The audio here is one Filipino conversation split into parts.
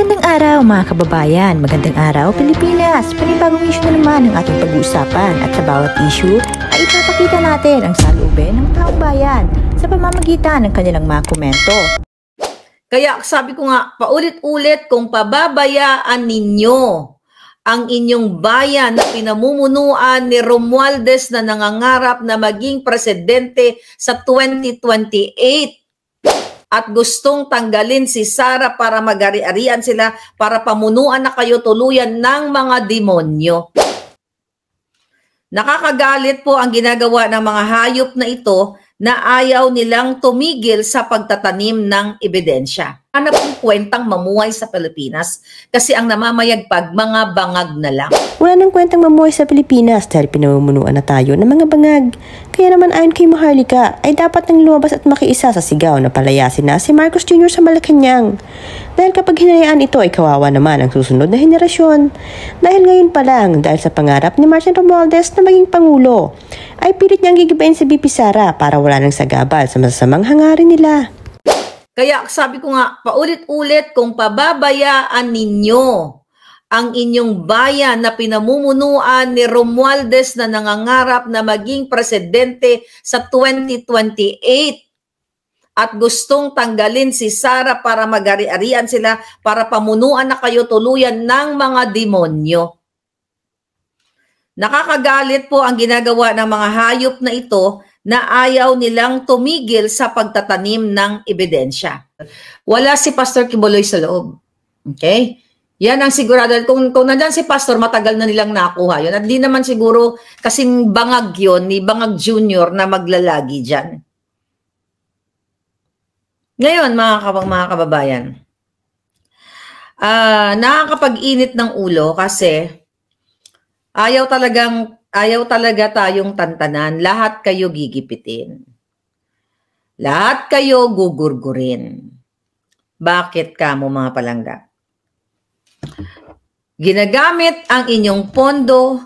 Magandang araw mga kababayan, magandang araw Pilipinas! Panibagong issue na naman ang ating pag-uusapan at sa bawat issue ay ipapakita natin ang salubin ng taong bayan sa pamamagitan ng kanilang mga komento. Kaya sabi ko nga, paulit-ulit kung pababayaan ninyo ang inyong bayan na pinamumunuan ni Romualdez na nangangarap na maging presidente sa 2028 at gustong tanggalin si Sara para magari-arian sila para pamunuan na kayo tuluyan ng mga demonyo. Nakakagalit po ang ginagawa ng mga hayop na ito na ayaw nilang tumigil sa pagtatanim ng ebidensya hanap ng kwentang mamuhay sa Pilipinas kasi ang namamayagpag mga bangag na lang. Wala nang kwentang mamuhay sa Pilipinas dahil pinamumunuan na tayo ng mga bangag. Kaya naman ayon kay Maharlika ay dapat nang lumabas at makiisa sa sigaw na palayasin na si Marcos Jr. sa Malacanang. Dahil kapag hinayaan ito ay kawawa naman ang susunod na henerasyon. Dahil ngayon pa lang dahil sa pangarap ni Martin Romualdez na maging Pangulo ay pilit niyang gigibain si BP Sara para wala nang sagabal sa masasamang hangarin nila. Kaya sabi ko nga, paulit-ulit kung pababayaan ninyo ang inyong bayan na pinamumunuan ni Romualdez na nangangarap na maging presidente sa 2028 at gustong tanggalin si Sara para magari-arian sila para pamunuan na kayo tuluyan ng mga demonyo. Nakakagalit po ang ginagawa ng mga hayop na ito na ayaw nilang tumigil sa pagtatanim ng ebidensya. Wala si Pastor Kibuloy sa loob. Okay? Yan ang sigurado. Kung, kung nandyan si Pastor, matagal na nilang nakuha yun. At di naman siguro kasing bangag yon ni Bangag Junior na maglalagi dyan. Ngayon, mga, kabang, mga kababayan, uh, nakakapag-init ng ulo kasi ayaw talagang ayaw talaga tayong tantanan. Lahat kayo gigipitin. Lahat kayo gugurgurin. Bakit ka mga palangga? Ginagamit ang inyong pondo,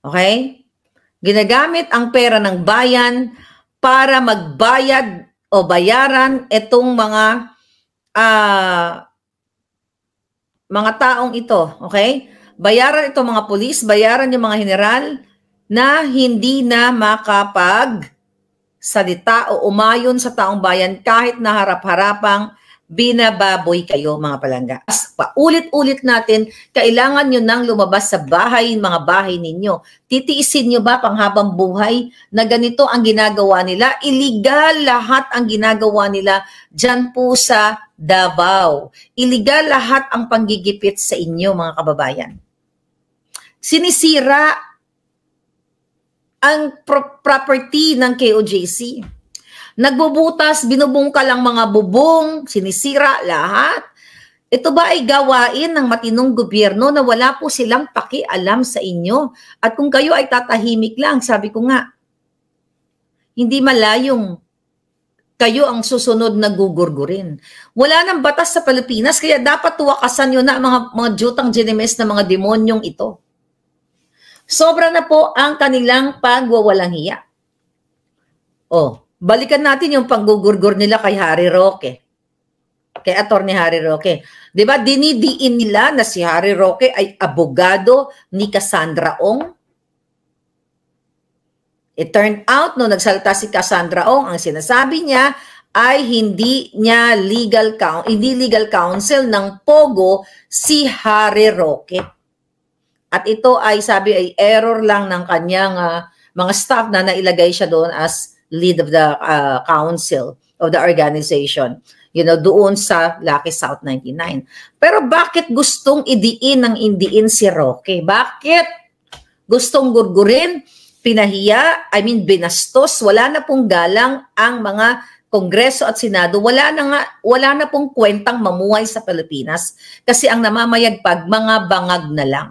okay? Ginagamit ang pera ng bayan para magbayad o bayaran itong mga uh, mga taong ito, okay? Bayaran ito mga pulis, bayaran yung mga general na hindi na makapag salita o umayon sa taong bayan kahit na harap-harapang binababoy kayo mga palangga. Paulit-ulit natin, kailangan nyo nang lumabas sa bahay, mga bahay ninyo. Titiisin nyo ba panghabang buhay na ganito ang ginagawa nila? Iligal lahat ang ginagawa nila dyan po sa Davao. Iligal lahat ang panggigipit sa inyo mga kababayan sinisira ang pro- property ng KOJC. Nagbubutas, binubungkal ang mga bubong, sinisira lahat. Ito ba ay gawain ng matinong gobyerno na wala po silang pakialam sa inyo? At kung kayo ay tatahimik lang, sabi ko nga, hindi malayong kayo ang susunod na gugurgurin. Wala nang batas sa Pilipinas, kaya dapat tuwakasan nyo na mga, mga jutang genimes na mga demonyong ito. Sobra na po ang kanilang pagwawalang hiya. Oh, balikan natin yung panggugurgur nila kay Harry Roque. Kay Attorney Harry Roque. 'Di ba? Dinidiin nila na si Harry Roque ay abogado ni Cassandra Ong. It turned out no nagsalta si Cassandra Ong, ang sinasabi niya ay hindi niya legal counsel, hindi legal counsel ng Pogo si Harry Roque. At ito ay sabi ay error lang ng kanyang uh, mga staff na nailagay siya doon as lead of the uh, council of the organization. You know, doon sa Lucky South 99. Pero bakit gustong idiin ng indiin si Roque? Bakit gustong gurgurin, pinahiya, I mean binastos, wala na pong galang ang mga Kongreso at Senado, wala na nga, wala na pong kwentang mamuhay sa Pilipinas kasi ang namamayagpag mga bangag na lang.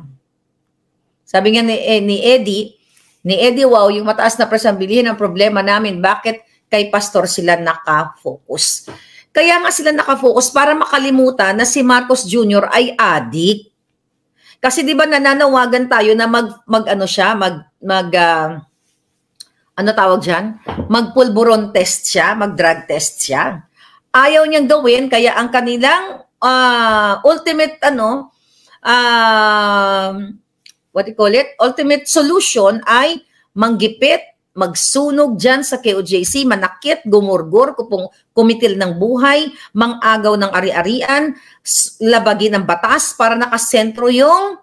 Sabi nga ni, eh, ni Eddie, ni Eddie Wow, yung mataas na presambilihin ang problema namin. Bakit kay pastor sila nakafocus? Kaya nga sila nakafocus para makalimutan na si Marcos Jr. ay adik. Kasi 'di ba nananawagan tayo na mag mag ano siya, mag mag uh, ano tawag diyan? Magpulburon test siya, mag drug test siya. Ayaw niyang gawin kaya ang kanilang uh, ultimate ano uh, what you call it, ultimate solution ay manggipit, magsunog dyan sa KOJC, manakit, gumurgur, kupong, kumitil ng buhay, mangagaw ng ari-arian, labagin ng batas para nakasentro yung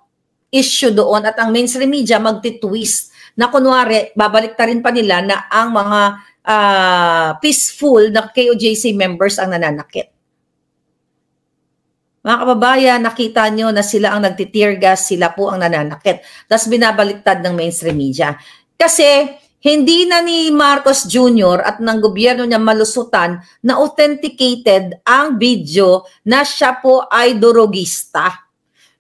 issue doon at ang mainstream media magti-twist na kunwari babalik ta rin pa nila na ang mga uh, peaceful na KOJC members ang nananakit. Mga kababayan, nakita nyo na sila ang nagtitear gas, sila po ang nananakit. Tapos binabaliktad ng mainstream media. Kasi hindi na ni Marcos Jr. at ng gobyerno niya malusutan na authenticated ang video na siya po ay durogista.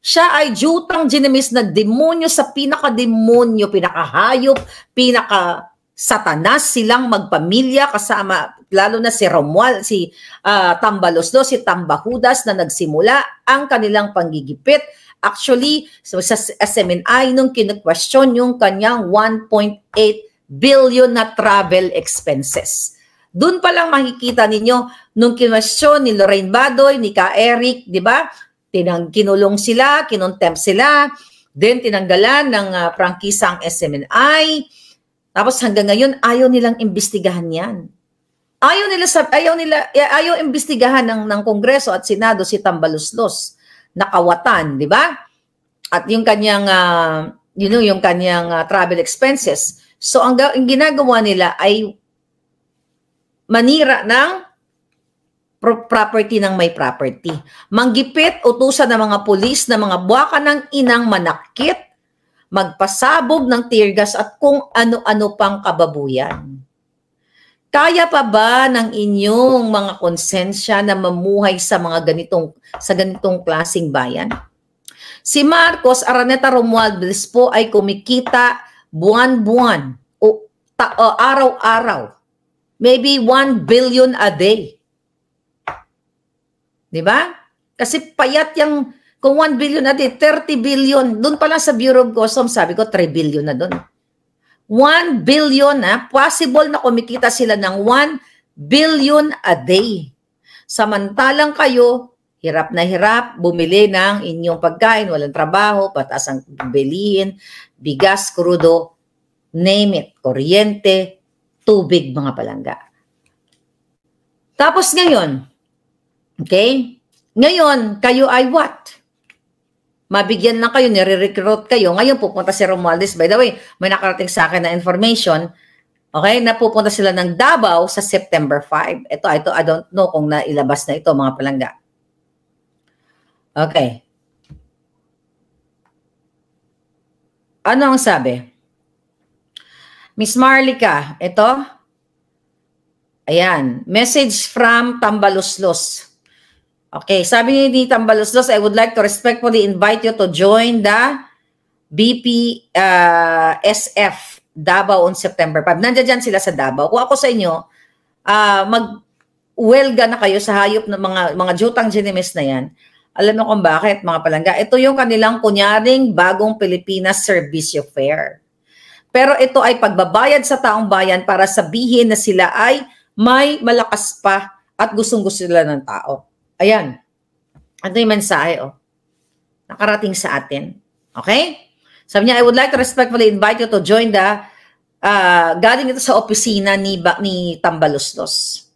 Siya ay jutang ginimis na demonyo sa pinakademonyo, pinakahayop, pinaka satanas silang magpamilya kasama lalo na si Romual, si uh, ah, Tambalosdo, si Tambahudas na nagsimula ang kanilang panggigipit. Actually, so sa SMNI nung kinukwestiyon yung kanyang 1.8 billion na travel expenses. Doon pa lang makikita ninyo nung kinwestiyon ni Lorraine Badoy, ni Ka Eric, di ba? Tinang kinulong sila, kinontempt sila, then tinanggalan ng uh, ah, prangkisa ang SMNI tapos hanggang ngayon, ayaw nilang imbestigahan yan. Ayaw nila, sa, ayaw nila, eh, ayaw imbestigahan ng, ng Kongreso at Senado si Tambaluslos nakawatan, di ba? At yung kanyang, uh, ah, you know, yung kanyang uh, travel expenses. So ang, ang ginagawa nila ay manira ng property ng may property. Manggipit, utusan ng mga pulis, ng mga buwaka ng inang manakit, magpasabog ng tear gas at kung ano-ano pang kababuyan. Kaya pa ba ng inyong mga konsensya na mamuhay sa mga ganitong sa ganitong klasing bayan? Si Marcos Araneta Romualdez po ay kumikita buwan-buwan o araw-araw. Maybe 1 billion a day. 'Di ba? Kasi payat yung kung 1 billion din, 30 billion. Doon pala sa Bureau of Customs, sabi ko 3 billion na doon. 1 billion na, ah, possible na kumikita sila ng 1 billion a day. Samantalang kayo, hirap na hirap, bumili ng inyong pagkain, walang trabaho, patas ang bilihin, bigas, krudo, name it, kuryente, tubig, mga palangga. Tapos ngayon, okay? Ngayon, kayo ay what? mabigyan lang kayo, nire-recruit kayo. Ngayon pupunta si Romualdez. By the way, may nakarating sa akin na information, okay, napupunta sila ng Davao sa September 5. Ito, ito, I don't know kung nailabas na ito, mga palangga. Okay. Ano ang sabi? Miss Marlica, ito. Ayan. Message from Tambaluslos. Okay, sabi ni Ditang Balusdos, I would like to respectfully invite you to join the BP uh, SF Davao on September 5. Nandiyan dyan sila sa Davao. Kung ako sa inyo, uh, mag-welga na kayo sa hayop ng mga, mga jutang ginimis na yan. Alam mo kung bakit, mga palangga. Ito yung kanilang kunyaring bagong Pilipinas Servicio Fair. Pero ito ay pagbabayad sa taong bayan para sabihin na sila ay may malakas pa at gustong-gusto nila ng tao. Ayan. Ano yung mensahe, oh? Nakarating sa atin. Okay? Sabi niya, I would like to respectfully invite you to join the uh, ah, galing ito sa opisina ni, ni Tambalustos.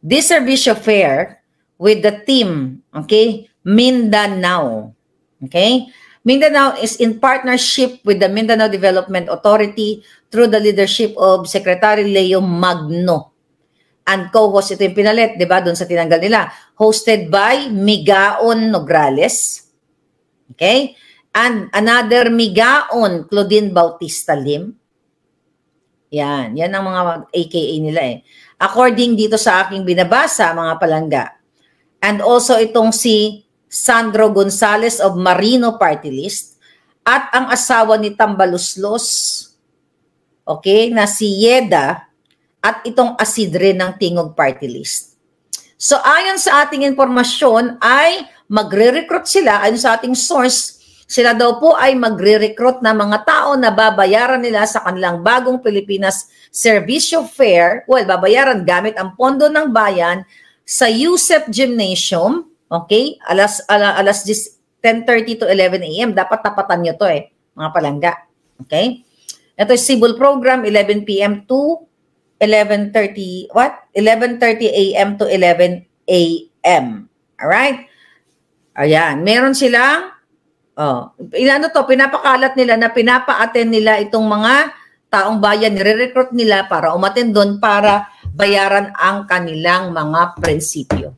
This service fair with the team, okay, Mindanao. Okay? Mindanao is in partnership with the Mindanao Development Authority through the leadership of Secretary Leo Magno and co-host ito yung pinalit, 'di ba? Doon sa tinanggal nila. Hosted by Migaon Nograles. Okay? And another Migaon, Claudine Bautista Lim. Yan, yan ang mga AKA nila eh. According dito sa aking binabasa, mga palangga. And also itong si Sandro Gonzales of Marino Party List at ang asawa ni Tambaluslos, okay, na si Yeda at itong asidre ng Tingog Party List. So ayon sa ating impormasyon ay magre-recruit sila, ayon sa ating source, sila daw po ay magre-recruit ng mga tao na babayaran nila sa kanilang bagong Pilipinas Servisyo Fair, well, babayaran gamit ang pondo ng bayan sa USEP Gymnasium, okay, alas, ala, alas 10.30 to 11 a.m. Dapat tapatan nyo to eh, mga palangga. Okay? Ito is civil program, 11 p.m. to 11.30, what? 11.30 a.m. to 11 a.m. Alright? Ayan. Meron silang, oh, inano to, pinapakalat nila na pinapa-attend nila itong mga taong bayan, nire-recruit nila para umaten doon para bayaran ang kanilang mga prinsipyo.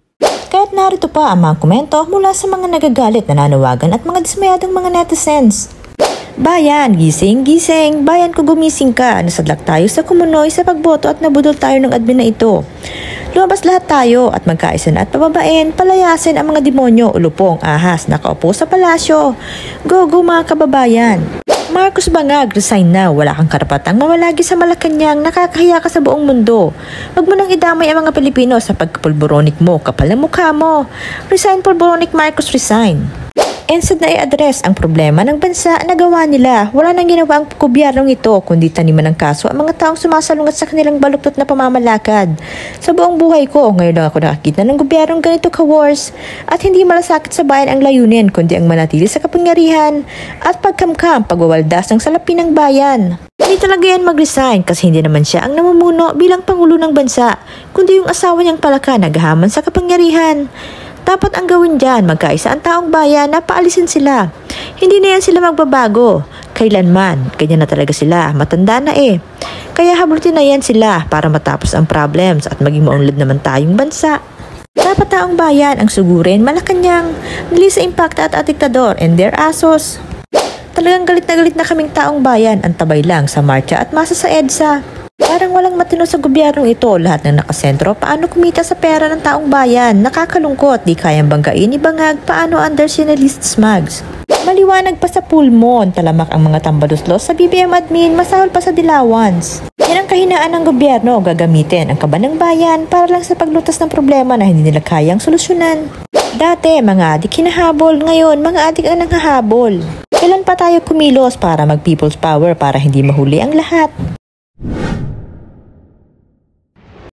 Kahit narito pa ang mga komento mula sa mga nagagalit, nananawagan at mga dismayadong mga netizens. Bayan, gising, gising. Bayan ko gumising ka. Nasadlak tayo sa kumunoy sa pagboto at nabudol tayo ng admin na ito. Lumabas lahat tayo at magkaisan at pababain, palayasin ang mga demonyo, ulupong, ahas, nakaupo sa palasyo. Go, go mga kababayan! Marcos Bangag, resign na. Wala kang karapatang mawalagi sa Malacanang. Nakakahiya ka sa buong mundo. Huwag mo nang idamay ang mga Pilipino sa pagkapulboronic mo, kapal na mukha mo. Resign, pulboronic Marcos, resign. Instead na i-address ang problema ng bansa na gawa nila, wala nang ginawa ang gobyernong ito kundi taniman ng kaso ang mga taong sumasalungat sa kanilang baluktot na pamamalakad. Sa buong buhay ko, ngayon lang ako nakakita ng gobyernong ganito ka-wars at hindi malasakit sa bayan ang layunin kundi ang manatili sa kapangyarihan at pagkamkam pagwawaldas ng salapin ng bayan. Hindi talaga yan mag-resign kasi hindi naman siya ang namumuno bilang pangulo ng bansa, kundi yung asawa niyang palaka naghahaman sa kapangyarihan. Dapat ang gawin dyan, magkaisa ang taong bayan na paalisin sila. Hindi na yan sila magbabago. Kailanman, ganyan na talaga sila. Matanda na eh. Kaya hablutin na yan sila para matapos ang problems at maging maunlad naman tayong bansa. Dapat taong bayan ang sugurin Malacanang, dili sa impacta at atiktador and their asos. Talagang galit na galit na kaming taong bayan ang tabay lang sa marcha at masa sa EDSA. Parang walang matino sa gobyernong ito, lahat ng nakasentro, paano kumita sa pera ng taong bayan, nakakalungkot, di kayang banggain ni Bangag, paano under sinalist smugs. Maliwanag pa sa pulmon, talamak ang mga tambaduslos sa BBM admin, masahol pa sa dilawans. Yan ang kahinaan ng gobyerno, gagamitin ang kaban ng bayan para lang sa paglutas ng problema na hindi nila kayang solusyonan. Dati, mga adik hinahabol, ngayon, mga adik ang nanghahabol. Kailan pa tayo kumilos para mag-people's power para hindi mahuli ang lahat?